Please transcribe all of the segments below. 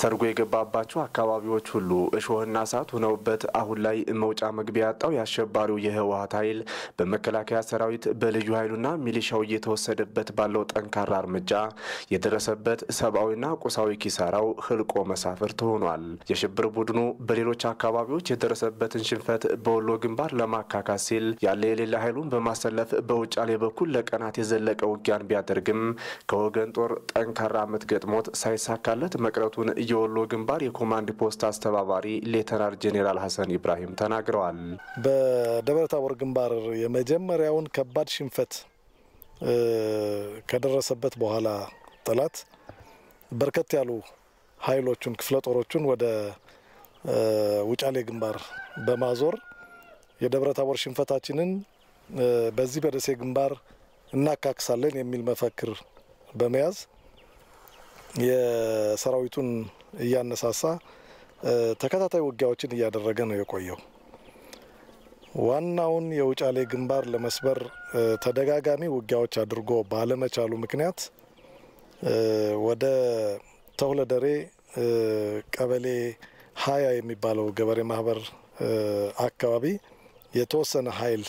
ሰርጎ የገባባቸው አካባቢዎች ሁሉ እሾህና እሳት ሆነውበት አሁን ላይ መውጫ መግቢያ ያጣው የአሸባሪው የህወሀት ኃይል በመከላከያ ሰራዊት በልዩ ኃይሉና ሚሊሻው እየተወሰደበት ባለው ጠንካራ እርምጃ የደረሰበት ሰብአዊና ቁሳዊ ኪሳራው ህልቆ መሳፍርት ሆኗል። የሽብር ቡድኑ በሌሎች አካባቢዎች የደረሰበትን ሽንፈት በወሎ ግንባር ለማካካስ ሲል ያለ የሌላ ኃይሉን በማሰለፍ በውጫሌ በኩል ለቀናት የዘለቀ ውጊያን ቢያደርግም ከወገን ጦር ጠንካራ ምት ገጥሞት ሳይሳካለት መቅረቱን የወሎ ግንባር የኮማንድ ፖስት አስተባባሪ ሌተናር ጄኔራል ሀሰን ኢብራሂም ተናግረዋል። በደብረታቦር ግንባር የመጀመሪያውን ከባድ ሽንፈት ከደረሰበት በኋላ ጠላት በርከት ያሉ ኃይሎቹን ክፍለ ጦሮቹን ወደ ውጫሌ ግንባር በማዞር የደብረታቦር ሽንፈታችንን በዚህ በደሴ ግንባር እናካክሳለን የሚል መፈክር በመያዝ የሰራዊቱን እያነሳሳ ተከታታይ ውጊያዎችን እያደረገ ነው የቆየው። ዋናውን የውጫሌ ግንባር ለመስበር ተደጋጋሚ ውጊያዎች አድርጎ ባለመቻሉ ምክንያት ወደ ተሁለደሬ ቀበሌ ሀያ የሚባለው ገበሬ ማህበር አካባቢ የተወሰነ ኃይል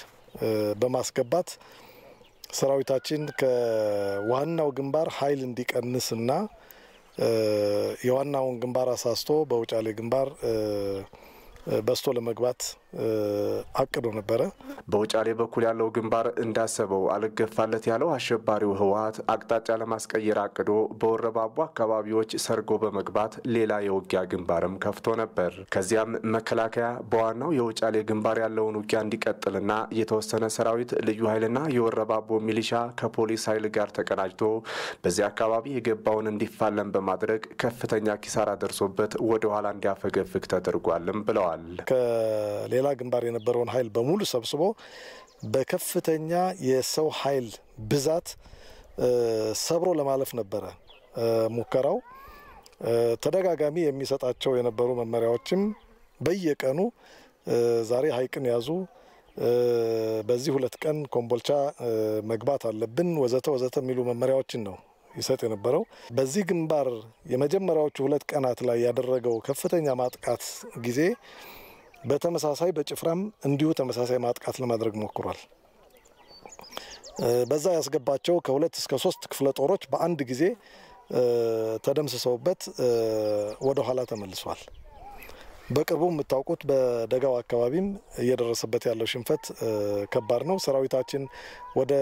በማስገባት ሰራዊታችን ከዋናው ግንባር ኃይል እንዲቀንስና የዋናውን ግንባር አሳስቶ በውጫሌ ግንባር በስቶ ለመግባት አቅዶ ነበረ። በውጫሌ በኩል ያለው ግንባር እንዳሰበው አልገፋለት ያለው አሸባሪው ህወሀት አቅጣጫ ለማስቀየር አቅዶ በወረባቡ አካባቢዎች ሰርጎ በመግባት ሌላ የውጊያ ግንባርም ከፍቶ ነበር። ከዚያም መከላከያ በዋናው የውጫሌ ግንባር ያለውን ውጊያ እንዲቀጥልና የተወሰነ ሰራዊት ልዩ ኃይልና የወረባቦ ሚሊሻ ከፖሊስ ኃይል ጋር ተቀናጅቶ በዚያ አካባቢ የገባውን እንዲፋለም በማድረግ ከፍተኛ ኪሳራ ደርሶበት ወደ ኋላ እንዲያፈገፍግ ተደርጓልም ብለዋል። አድርጓል። ከሌላ ግንባር የነበረውን ኃይል በሙሉ ሰብስቦ በከፍተኛ የሰው ኃይል ብዛት ሰብሮ ለማለፍ ነበረ ሙከራው። ተደጋጋሚ የሚሰጣቸው የነበሩ መመሪያዎችም በየቀኑ ዛሬ ሀይቅን ያዙ፣ በዚህ ሁለት ቀን ኮምቦልቻ መግባት አለብን፣ ወዘተ ወዘተ የሚሉ መመሪያዎችን ነው ይሰጥ የነበረው። በዚህ ግንባር የመጀመሪያዎቹ ሁለት ቀናት ላይ ያደረገው ከፍተኛ ማጥቃት ጊዜ በተመሳሳይ በጭፍራም እንዲሁ ተመሳሳይ ማጥቃት ለማድረግ ሞክሯል። በዛ ያስገባቸው ከሁለት እስከ ሶስት ክፍለ ጦሮች በአንድ ጊዜ ተደምስሰውበት ወደ ኋላ ተመልሷል። በቅርቡ የምታውቁት በደጋው አካባቢም እየደረሰበት ያለው ሽንፈት ከባድ ነው። ሰራዊታችን ወደ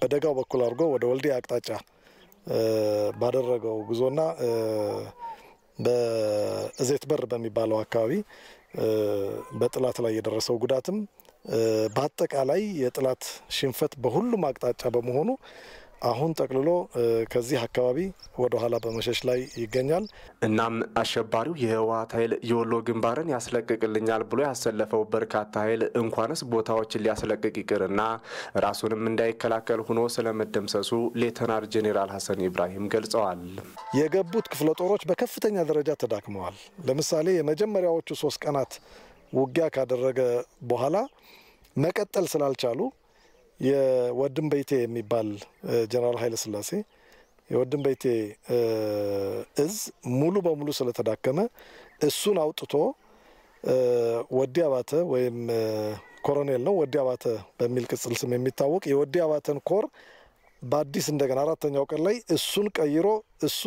በደጋው በኩል አድርጎ ወደ ወልዲያ አቅጣጫ ባደረገው ጉዞና በእዜት በር በሚባለው አካባቢ በጥላት ላይ የደረሰው ጉዳትም በአጠቃላይ የጥላት ሽንፈት በሁሉም አቅጣጫ በመሆኑ አሁን ጠቅልሎ ከዚህ አካባቢ ወደ ኋላ በመሸሽ ላይ ይገኛል። እናም አሸባሪው የህወሀት ኃይል የወሎ ግንባርን ያስለቅቅልኛል ብሎ ያሰለፈው በርካታ ኃይል እንኳንስ ቦታዎችን ሊያስለቅቅ ይቅርና ራሱንም እንዳይከላከል ሆኖ ስለመደምሰሱ ሌተናር ጄኔራል ሀሰን ኢብራሂም ገልጸዋል። የገቡት ክፍለ ጦሮች በከፍተኛ ደረጃ ተዳክመዋል። ለምሳሌ የመጀመሪያዎቹ ሶስት ቀናት ውጊያ ካደረገ በኋላ መቀጠል ስላልቻሉ የወድም በይቴ የሚባል ጀነራል ኃይለ ስላሴ የወድም በይቴ እዝ ሙሉ በሙሉ ስለተዳከመ እሱን አውጥቶ ወዲ አባተ ወይም ኮሎኔል ነው ወዲ አባተ በሚል ቅጽል ስም የሚታወቅ የወዲ አባተን ኮር በአዲስ እንደገና አራተኛው ቀን ላይ እሱን ቀይሮ እሱ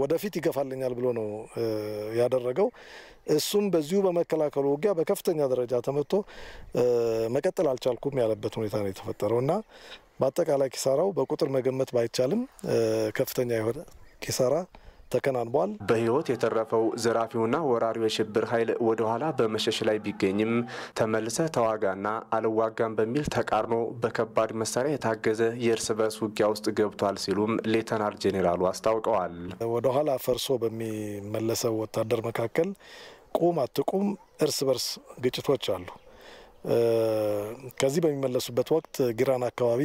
ወደፊት ይገፋልኛል ብሎ ነው ያደረገው። እሱም በዚሁ በመከላከሉ ውጊያ በከፍተኛ ደረጃ ተመቶ መቀጠል አልቻልኩም ያለበት ሁኔታ ነው የተፈጠረው እና በአጠቃላይ ኪሳራው በቁጥር መገመት ባይቻልም ከፍተኛ የሆነ ኪሳራ ተከናንቧል። በህይወት የተረፈው ዘራፊውና ወራሪው የሽብር ኃይል ወደኋላ በመሸሽ ላይ ቢገኝም ተመልሰ ተዋጋና አልዋጋም በሚል ተቃርኖ በከባድ መሳሪያ የታገዘ የእርስ በርስ ውጊያ ውስጥ ገብቷል ሲሉም ሌተናል ጄኔራሉ አስታውቀዋል። ወደኋላ ፈርሶ በሚመለሰው ወታደር መካከል ቁም አትቁም እርስ በርስ ግጭቶች አሉ። ከዚህ በሚመለሱበት ወቅት ግራን አካባቢ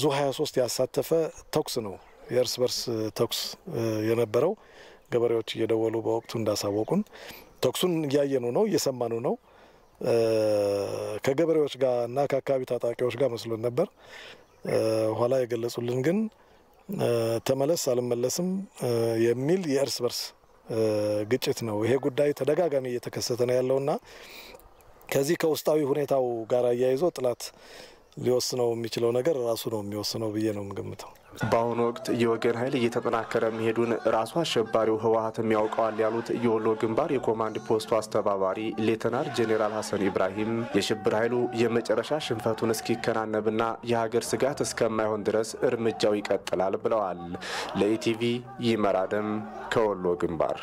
ዙ 23 ያሳተፈ ተኩስ ነው የእርስ በርስ ተኩስ የነበረው ገበሬዎች እየደወሉ በወቅቱ እንዳሳወቁን ተኩሱን እያየኑ ነው፣ እየሰማኑ ነው። ከገበሬዎች ጋር እና ከአካባቢ ታጣቂዎች ጋር መስሎን ነበር። ኋላ የገለጹልን ግን ተመለስ አልመለስም የሚል የእርስ በርስ ግጭት ነው። ይሄ ጉዳይ ተደጋጋሚ እየተከሰተ ነው ያለውና ከዚህ ከውስጣዊ ሁኔታው ጋር አያይዞ ጥላት ሊወስነው የሚችለው ነገር ራሱ ነው የሚወስነው ብዬ ነው የምገምተው። በአሁኑ ወቅት የወገን ኃይል እየተጠናከረ መሄዱን ራሱ አሸባሪው ህወሀትም ያውቀዋል ያሉት የወሎ ግንባር የኮማንድ ፖስቱ አስተባባሪ ሌተናል ጄኔራል ሀሰን ኢብራሂም የሽብር ኃይሉ የመጨረሻ ሽንፈቱን እስኪከናነብና የሀገር ስጋት እስከማይሆን ድረስ እርምጃው ይቀጥላል ብለዋል። ለኢቲቪ ይመራደም ከወሎ ግንባር